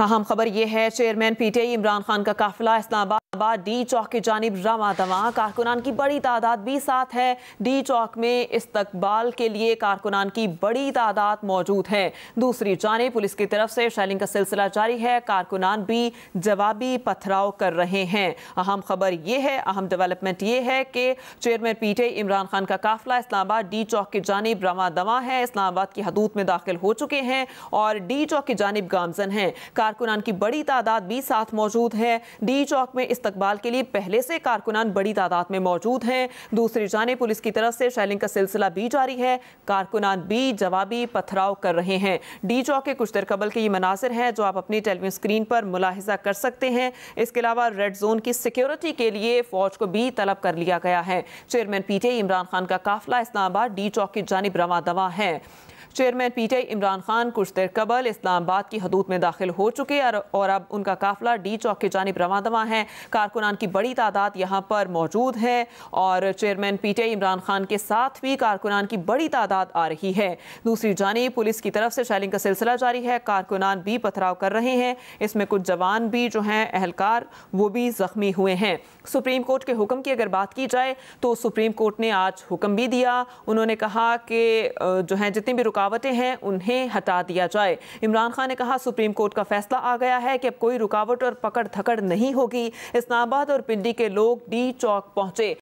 अहम खबर यह है चेयरमैन पीटीआई इमरान खान का काफिला इस्लामाबाद डी चौक की जानब रवा दवा कारकुनान की बड़ी तादाद भी साथ है डी चौक में इस्तकबाल के लिए कारकुनान की बड़ी तादाद मौजूद है दूसरी जानब पुलिस की तरफ से शैलिंग का सिलसिला जारी है कारकुनान भी जवाबी पथराव कर रहे हैं अहम खबर यह है अहम डेवलपमेंट ये है कि चेयरमैन पीटीआई इमरान खान का काफिला इस्लामाबाद डी चौक की जानब रवा दवा है इस्लामाबाद की हदूद में दाखिल हो चुके हैं और डी चौक की जानब गामजन है कारकुनान की बड़ी तादाद भी साथ मौजूद है डी चौक में इस्तकबाल के लिए पहले से कारकुनान बड़ी तादाद में मौजूद हैं दूसरी जाने पुलिस की तरफ से शैलिंग का सिलसिला भी जारी है कारकुनान भी जवाबी पथराव कर रहे हैं डी चौक के कुछ देर कबल के ये मनासर हैं जो आप अपनी टेलीविजन स्क्रीन पर मुलाहजा कर सकते हैं इसके अलावा रेड जोन की सिक्योरिटी के लिए फौज को भी तलब कर लिया गया है चेयरमैन पीटीआई इमरान खान का काफिला इस्लामाबाद डी चौक की जानब रवा दवा है चेयरमैन आई इमरान खान कुछ देर कबल इस्लामाबाद की हदूद में दाखिल हो चुके और अब उनका काफिला डी चौक की जानब रवानदवा है कारकुनान की बड़ी तादाद यहाँ पर मौजूद है और चेयरमैन आई इमरान खान के साथ भी कारकुनान की बड़ी तादाद आ रही है दूसरी जानब पुलिस की तरफ से शैलिंग का सिलसिला जारी है कारकुनान भी पथराव कर रहे हैं इसमें कुछ जवान भी जो हैं एहलकार वो भी जख्मी हुए हैं सुप्रीम कोर्ट के हुक्म की अगर बात की जाए तो सुप्रीम कोर्ट ने आज हुक्म भी दिया उन्होंने कहा कि जो है जितनी भी रुकावट रुकावटें हैं उन्हें हटा दिया जाए इमरान खान ने कहा सुप्रीम कोर्ट का फैसला आ गया है कि अब कोई रुकावट और पकड़ थकड़ नहीं होगी इस्लामाबाद और पिंडी के लोग डी चौक पहुंचे